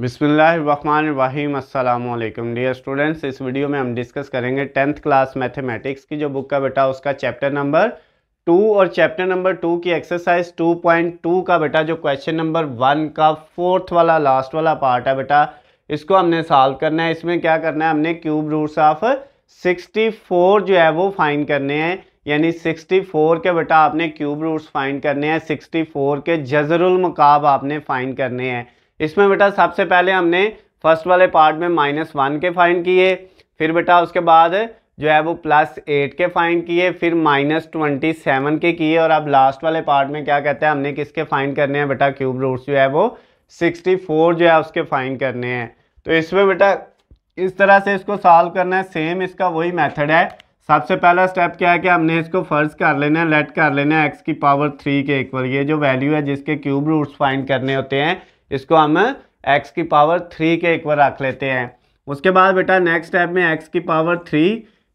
बिसमीम अल्लाम dear students इस वीडियो में हम डिस्कस करेंगे टेंथ क्लास मैथमेटिक्स की जो बुक का बेटा उसका चैप्टर नंबर टू और चैप्टर नंबर टू की एक्सरसाइज टू पॉइंट टू का बेटा जो क्वेश्चन नंबर वन का फोर्थ वाला लास्ट वाला पार्ट है बेटा इसको हमने सॉल्व करना है इसमें क्या करना है हमने cube roots of sixty four जो है वो फाइन करने हैं यानी सिक्सटी फोर के बेटा आपने क्यूब रूट्स फाइन करने हैं सिक्सटी फोर के जजरुल मकाब आपने फाइन करने हैं इसमें बेटा सबसे पहले हमने फर्स्ट वाले पार्ट में माइनस वन के फाइंड किए फिर बेटा उसके बाद जो है वो प्लस एट के फाइंड किए फिर माइनस ट्वेंटी सेवन के किए और अब लास्ट वाले पार्ट में क्या कहते हैं हमने किसके फाइंड करने हैं बेटा क्यूब रूट्स जो है वो सिक्सटी फोर जो है उसके फाइंड करने हैं तो इसमें बेटा इस तरह से इसको सॉल्व करना है सेम इसका वही मेथड है सबसे पहला स्टेप क्या है कि हमने इसको फर्ज कर लेना है लेट कर लेना है एक्स की पावर थ्री के इक्वल ये जो वैल्यू है जिसके क्यूब रूट्स फाइंड करने होते हैं इसको हम एक्स की पावर थ्री के बार रख लेते हैं उसके बाद बेटा नेक्स्ट स्टेप में एक्स की पावर थ्री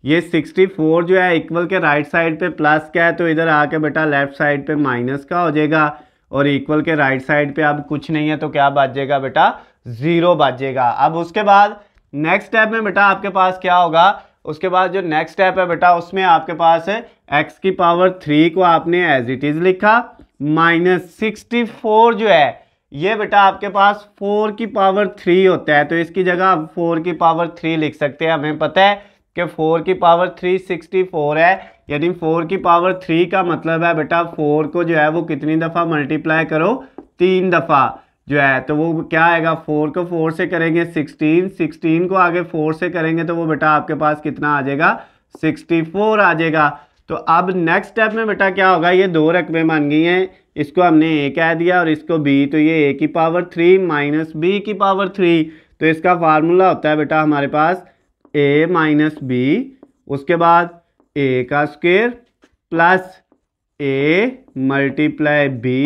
ये सिक्सटी फोर जो है इक्वल के राइट साइड पे प्लस का है तो इधर आके बेटा लेफ्ट साइड पे माइनस का हो जाएगा और इक्वल के राइट साइड पे अब कुछ नहीं है तो क्या बाजेगा बेटा ज़ीरो बाजेगा अब उसके बाद नेक्स्ट स्टेप में बेटा आपके पास क्या होगा उसके बाद जो नेक्स्ट स्टेप है बेटा उसमें आपके पास है एक्स की पावर थ्री को आपने एज इट इज़ लिखा माइनस सिक्सटी फोर जो है ये बेटा आपके पास फोर की पावर थ्री होता है तो इसकी जगह फोर की पावर थ्री लिख सकते हैं हमें पता है कि फोर की पावर थ्री सिक्सटी फोर है यानी फोर की पावर थ्री का मतलब है बेटा फोर को जो है वो कितनी दफ़ा मल्टीप्लाई करो तीन दफ़ा जो है तो वो क्या आएगा फोर को फोर से करेंगे सिक्सटीन सिक्सटीन को आगे फोर से करेंगे तो वो बेटा आपके पास कितना आ जाएगा सिक्सटी फोर आ जाएगा तो अब नेक्स्ट स्टेप में बेटा क्या होगा ये दो रकमें मान गई हैं इसको हमने ए कह दिया और इसको बी तो ये ए की पावर थ्री माइनस बी की पावर थ्री तो इसका फार्मूला होता है बेटा हमारे पास ए माइनस बी उसके बाद ए का square plus a multiply b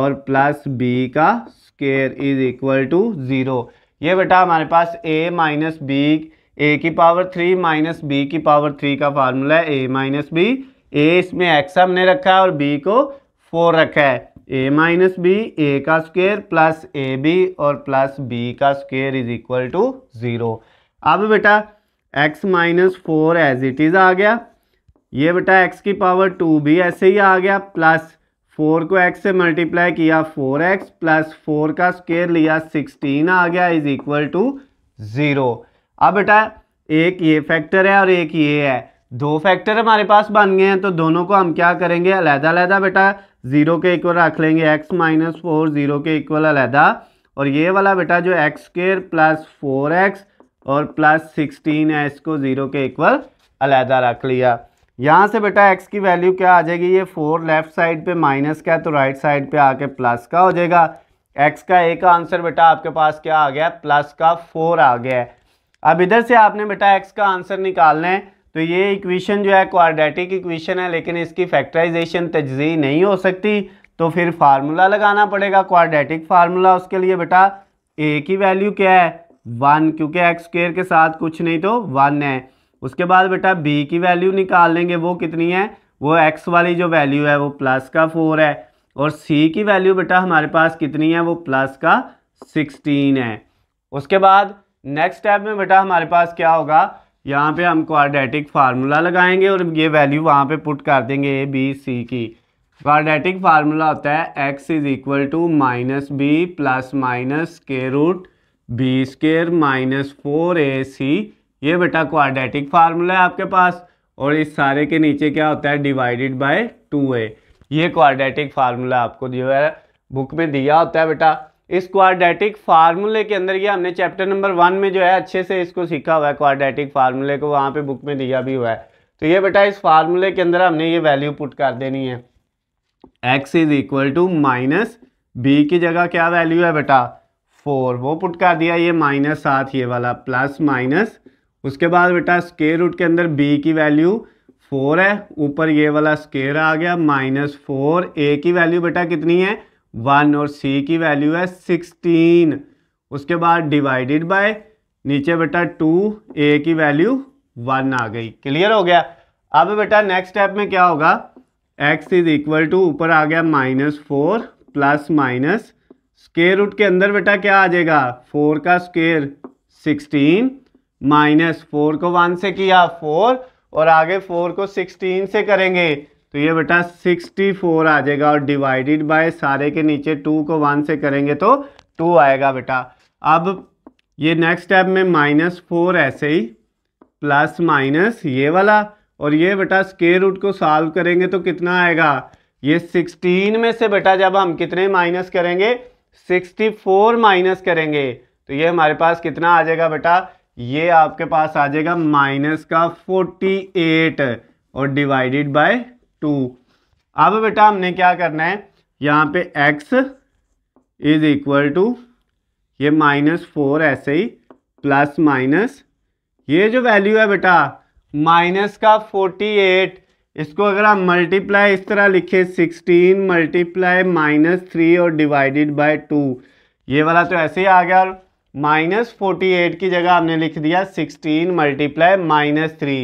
और प्लस बी का square is equal to zero ये बेटा हमारे पास ए माइनस बी ए की पावर थ्री माइनस बी की पावर थ्री का फार्मूला है ए माइनस बी ए इसमें एक्स हमने रखा है और बी को फोर रखा है ए माइनस बी ए का स्क्वेयर प्लस ए बी और प्लस बी का square is equal to zero अब बेटा x minus four as it is आ गया ये बेटा एक्स की पावर टू भी ऐसे ही आ गया प्लस फोर को एक्स से मल्टीप्लाई किया फोर एक्स प्लस फोर का स्क्वेयर लिया सिक्सटीन आ गया इज इक्वल टू ज़ीरो अब बेटा एक ये फैक्टर है और एक ये है दो फैक्टर हमारे पास बन गए हैं तो दोनों को हम क्या करेंगे अलहदा अलहदा बेटा जीरो के इक्वल रख लेंगे एक्स माइनस फोर जीरो के इक्वल अलहदा और ये वाला बेटा जो x square plus four x और प्लस सिक्सटीन है इसको ज़ीरो के इक्वल अलहदा रख लिया यहाँ से बेटा एक्स की वैल्यू क्या आ जाएगी ये फोर लेफ्ट साइड पे माइनस का है तो राइट साइड पे आके प्लस का हो जाएगा एक्स का एक आंसर बेटा आपके पास क्या आ गया प्लस का फोर आ गया अब इधर से आपने बेटा एक्स का आंसर निकालना है तो ये इक्वेशन जो है क्वारडेटिक इक्वेशन है लेकिन इसकी फैक्टराइजेशन तजी नहीं हो सकती तो फिर फार्मूला लगाना पड़ेगा क्वारडेटिक फार्मूला उसके लिए बेटा ए की वैल्यू क्या है वन क्योंकि एक्स स्क्र के साथ कुछ नहीं तो वन है उसके बाद बेटा बी की वैल्यू निकाल लेंगे वो कितनी है वो एक्स वाली जो वैल्यू है वो प्लस का फोर है और सी की वैल्यू बेटा हमारे पास कितनी है वो प्लस का सिक्सटीन है उसके बाद नेक्स्ट स्टेप में बेटा हमारे पास क्या होगा यहाँ पे हम क्वाड्रेटिक फार्मूला लगाएंगे और ये वैल्यू वहाँ पे पुट कर देंगे ए बी सी की क्वाड्रेटिक फार्मूला होता है x is equal to minus b plus minus के root b square minus four a c ये बेटा क्वाड्रेटिक फार्मूला है आपके पास और इस सारे के नीचे क्या होता है डिवाइडेड बाय टू ए ये क्वाड्रेटिक फार्मूला आपको जो है बुक में दिया होता है बेटा इस क्वाड्रेटिक फार्मूले के अंदर यह हमने चैप्टर नंबर वन में जो है अच्छे से इसको सीखा हुआ है क्वाड्रेटिक फार्मूले को वहाँ पे बुक में दिया भी हुआ है तो ये बेटा इस फार्मूले के अंदर हमने ये वैल्यू पुट कर देनी है x is equal to minus b की जगह क्या वैल्यू है बेटा फोर वो पुट कर दिया ये माइनस सात ये वाला प्लस माइनस उसके बाद बेटा स्केयर रूट के अंदर बी की वैल्यू फोर है ऊपर ये वाला स्केयर आ गया माइनस फोर ए की वैल्यू बेटा कितनी है वन और सी की वैल्यू है सिक्सटीन उसके बाद डिवाइडेड बाय नीचे बेटा टू ए की वैल्यू वन आ गई क्लियर हो गया अब बेटा नेक्स्ट स्टेप में क्या होगा एक्स इज इक्वल टू ऊपर आ गया minus four plus minus square root के अंदर बेटा क्या आ जाएगा फोर का स्केयर सिक्सटीन माइनस फोर को वन से किया फोर और आगे फोर को सिक्सटीन से करेंगे तो ये बेटा 64 आ जाएगा और डिवाइडेड बाय सारे के नीचे टू को वन से करेंगे तो टू आएगा बेटा अब ये नेक्स्ट स्टेप में माइनस फोर ऐसे ही प्लस माइनस ये वाला और ये बेटा स्केयर रूट को सॉल्व करेंगे तो कितना आएगा ये 16 में से बेटा जब हम कितने माइनस करेंगे 64 माइनस करेंगे तो ये हमारे पास कितना आ जाएगा बेटा ये आपके पास आ जाएगा माइनस का 48 और डिवाइडेड बाय टू अब बेटा हमने क्या करना है यहाँ पे x इज इक्वल टू ये माइनस फोर ऐसे ही प्लस माइनस ये जो वैल्यू है बेटा माइनस का फोर्टी एट इसको अगर आप मल्टीप्लाई इस तरह लिखे सिक्सटीन मल्टीप्लाई माइनस थ्री और डिवाइडेड बाय टू ये वाला तो ऐसे ही आ गया और माइनस फोर्टी एट की जगह हमने लिख दिया sixteen multiply minus three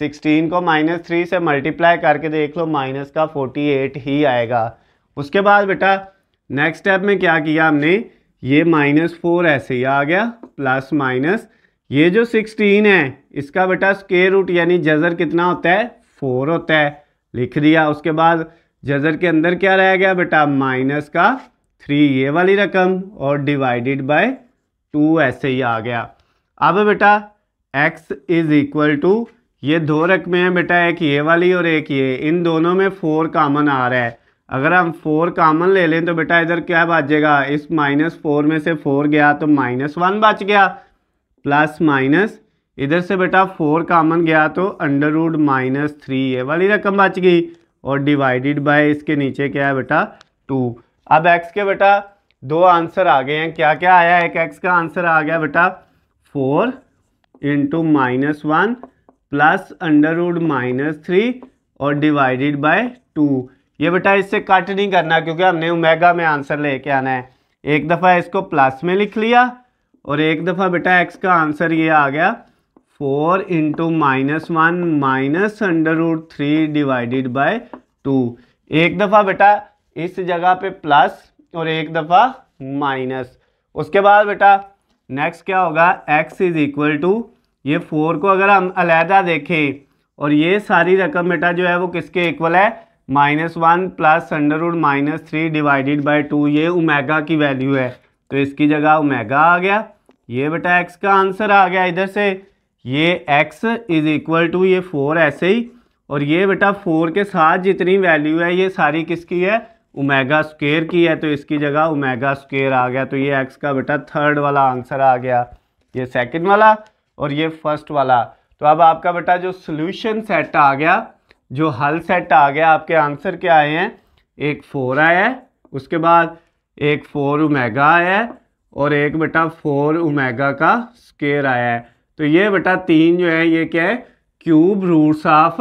sixteen को माइनस थ्री से मल्टीप्लाई करके देख लो माइनस का फोर्टी एट ही आएगा उसके बाद बेटा नेक्स्ट स्टेप में क्या किया हमने ये माइनस फोर ऐसे ही आ गया प्लस माइनस ये जो सिक्सटीन है इसका बेटा स्केयर रूट यानी जजर कितना होता है फोर होता है लिख दिया उसके बाद जजर के अंदर क्या रह गया बेटा माइनस का थ्री ये वाली रकम और डिवाइडेड बाय टू ऐसे ही आ गया अब बेटा एक्स इज़ इक्वल टू ये दो रकमें हैं बेटा एक ये वाली और एक ये इन दोनों में फोर कामन आ रहा है अगर हम फोर कामन ले लें तो बेटा इधर क्या बचेगा इस माइनस फोर में से फोर गया तो माइनस वन बच गया प्लस माइनस इधर से बेटा फोर कामन गया तो अंडर रूड माइनस थ्री ये वाली रकम बच गई और डिवाइडेड बाय इसके नीचे क्या है बेटा टू अब एक्स के बेटा दो आंसर आ गए हैं क्या क्या आया एक एक्स का आंसर आ गया बेटा four into minus one plus under root minus three और डिवाइडेड बाय टू ये बेटा इससे कट नहीं करना क्योंकि हमने उमेगा में आंसर लेके आना है एक दफ़ा इसको प्लस में लिख लिया और एक दफ़ा बेटा एक्स का आंसर ये आ गया four into minus one minus under root three divided by two एक दफ़ा बेटा इस जगह पे प्लस और एक दफ़ा माइनस उसके बाद बेटा नेक्स्ट क्या होगा एक्स इज इक्वल टू ये फोर को अगर हम अलहदा देखें और ये सारी रकम बेटा जो है वो किसके इक्वल है minus one plus under root minus three divided by two ये उमेगा की वैल्यू है तो इसकी जगह उमेगा आ गया ये बेटा एक्स का आंसर आ गया इधर से ये एक्स इज इक्वल टू ये फोर ऐसे ही और ये बेटा फोर के साथ जितनी वैल्यू है ये सारी किसकी है उमेगा स्क्वेयर की है तो इसकी जगह उमेगा स्क्वेयर आ गया तो ये एक्स का बेटा थर्ड वाला आंसर आ गया ये सेकेंड वाला और ये फर्स्ट वाला तो अब आपका बेटा जो सोल्यूशन सेट आ गया जो हल सेट आ गया आपके आंसर क्या आए हैं एक फोर आया है उसके बाद एक फोर उमेगा आया है और एक बेटा फोर उमेगा का स्केयर आया है तो ये बेटा तीन जो है ये क्या है क्यूब रूट्स ऑफ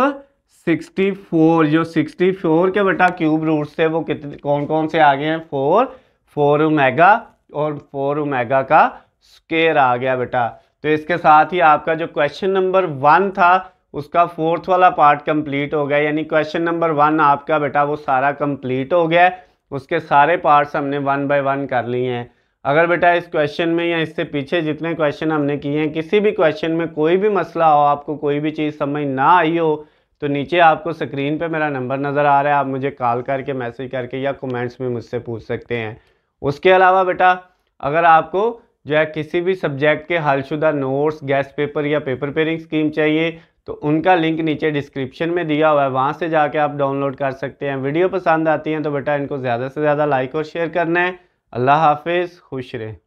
64 जो 64 के बेटा क्यूब रूट्स थे वो कितने कौन कौन से आ गए हैं फोर फोर उमेगा और फोर उमेगा का स्केयर आ गया बेटा तो इसके साथ ही आपका जो क्वेश्चन नंबर वन था उसका फोर्थ वाला पार्ट कंप्लीट हो गया यानी क्वेश्चन नंबर वन आपका बेटा वो सारा कंप्लीट हो गया उसके सारे पार्ट्स हमने वन बाय वन कर लिए हैं अगर बेटा इस क्वेश्चन में या इससे पीछे जितने क्वेश्चन हमने किए हैं किसी भी क्वेश्चन में कोई भी मसला हो आपको कोई भी चीज़ समझ ना आई हो तो नीचे आपको स्क्रीन पर मेरा नंबर नज़र आ रहा है आप मुझे कॉल करके मैसेज करके या कमेंट्स में मुझसे पूछ सकते हैं उसके अलावा बेटा अगर आपको जो है किसी भी सब्जेक्ट के हालशुदा नोट्स गैस पेपर या पेपर पेयरिंग स्कीम चाहिए तो उनका लिंक नीचे डिस्क्रिप्शन में दिया हुआ है वहाँ से जाके आप डाउनलोड कर सकते हैं वीडियो पसंद आती हैं तो बेटा इनको ज़्यादा से ज़्यादा लाइक और शेयर करना है अल्लाह हाफिज़ खुश रहें